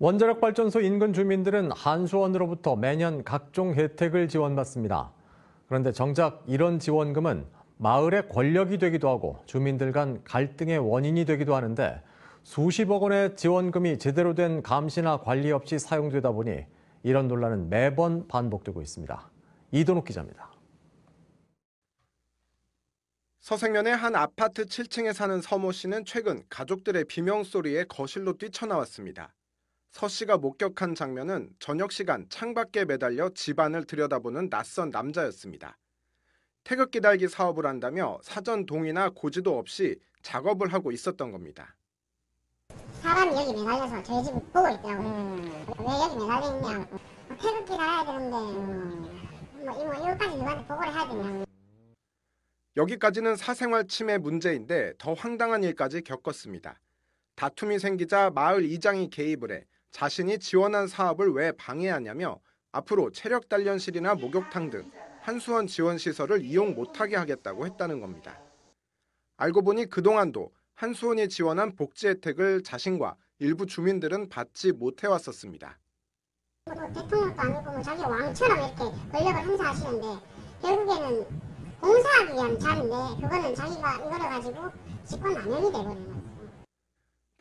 원자력 발전소 인근 주민들은 한수원으로부터 매년 각종 혜택을 지원받습니다. 그런데 정작 이런 지원금은 마을의 권력이 되기도 하고 주민들 간 갈등의 원인이 되기도 하는데 수십억 원의 지원금이 제대로 된 감시나 관리 없이 사용되다 보니 이런 논란은 매번 반복되고 있습니다. 이동욱 기자입니다. 서생면의 한 아파트 7층에 사는 서모 씨는 최근 가족들의 비명 소리에 거실로 뛰쳐나왔습니다. 서 씨가 목격한 장면은 저녁 시간 창밖에 매달려 집안을 들여다보는 낯선 남자였습니다. 태극기 달기 사업을 한다며 사전 동의나 고지도 없이 작업을 하고 있었던 겁니다. 사람이 여기 매달려서 저희 집 보고 있더라고요. 음. 왜 여기 매달려 있냐. 뭐 태극기 달아야 되는데 음. 뭐, 뭐 이거까지 누구 보고를 해야 되냐. 여기까지는 사생활 침해 문제인데 더 황당한 일까지 겪었습니다. 다툼이 생기자 마을 이장이 개입을 해 자신이 지원한 사업을 왜 방해하냐며 앞으로 체력 단련실이나 목욕탕 등 한수원 지원 시설을 이용 못하게 하겠다고 했다는 겁니다. 알고 보니 그동안도 한수원이 지원한 복지 혜택을 자신과 일부 주민들은 받지 못해왔었습니다. 대통령도 아니고 뭐 자기 왕처럼 이렇게 권력을 행사하시는데 결국에는 공사하기 위한 자리인데 그거는 자기가 이걸 가지고 집권 남용이 되거든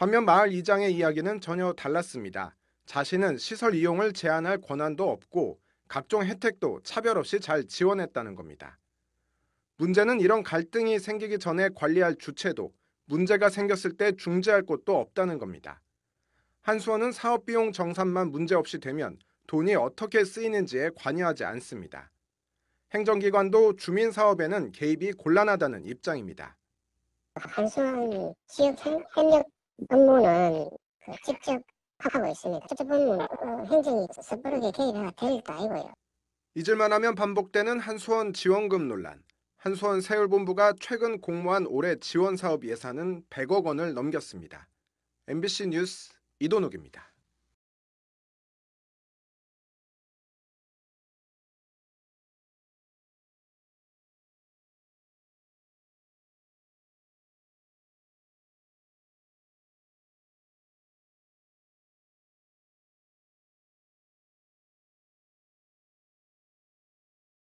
반면 마을 이장의 이야기는 전혀 달랐습니다. 자신은 시설 이용을 제한할 권한도 없고 각종 혜택도 차별 없이 잘 지원했다는 겁니다. 문제는 이런 갈등이 생기기 전에 관리할 주체도 문제가 생겼을 때 중재할 곳도 없다는 겁니다. 한수원은 사업비용 정산만 문제없이 되면 돈이 어떻게 쓰이는지에 관여하지 않습니다. 행정기관도 주민 사업에는 개입이 곤란하다는 입장입니다. 한수원 지역 협력 분모는 그 직접 하고 있습니다. 직접 분모 어, 행정이 섣부르게 개입해가 될 일도 아니요 잊을만 하면 반복되는 한수원 지원금 논란. 한수원 세율본부가 최근 공모한 올해 지원 사업 예산은 100억 원을 넘겼습니다. MBC 뉴스 이도욱입니다.